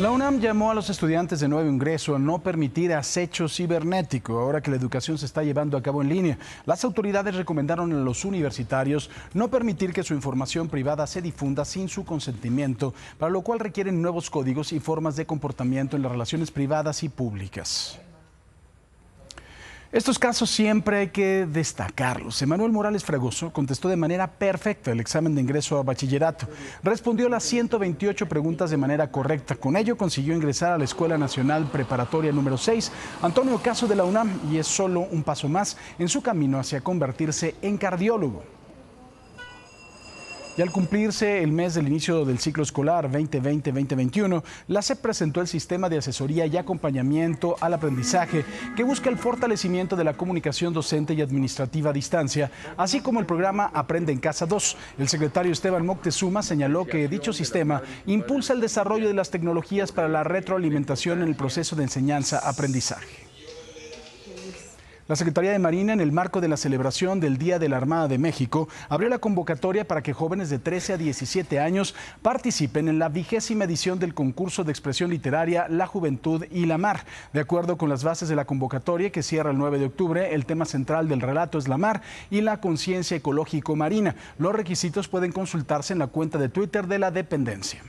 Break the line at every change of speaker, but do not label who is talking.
La UNAM llamó a los estudiantes de nuevo ingreso a no permitir acecho cibernético ahora que la educación se está llevando a cabo en línea. Las autoridades recomendaron a los universitarios no permitir que su información privada se difunda sin su consentimiento, para lo cual requieren nuevos códigos y formas de comportamiento en las relaciones privadas y públicas. Estos casos siempre hay que destacarlos. Emanuel Morales Fragoso contestó de manera perfecta el examen de ingreso a bachillerato. Respondió las 128 preguntas de manera correcta. Con ello consiguió ingresar a la Escuela Nacional Preparatoria número 6, Antonio Caso de la UNAM, y es solo un paso más en su camino hacia convertirse en cardiólogo. Y al cumplirse el mes del inicio del ciclo escolar 2020-2021, la SEP presentó el sistema de asesoría y acompañamiento al aprendizaje que busca el fortalecimiento de la comunicación docente y administrativa a distancia, así como el programa Aprende en Casa 2. El secretario Esteban Moctezuma señaló que dicho sistema impulsa el desarrollo de las tecnologías para la retroalimentación en el proceso de enseñanza-aprendizaje. La Secretaría de Marina, en el marco de la celebración del Día de la Armada de México, abrió la convocatoria para que jóvenes de 13 a 17 años participen en la vigésima edición del concurso de expresión literaria La Juventud y la Mar. De acuerdo con las bases de la convocatoria que cierra el 9 de octubre, el tema central del relato es la mar y la conciencia ecológico marina. Los requisitos pueden consultarse en la cuenta de Twitter de la dependencia.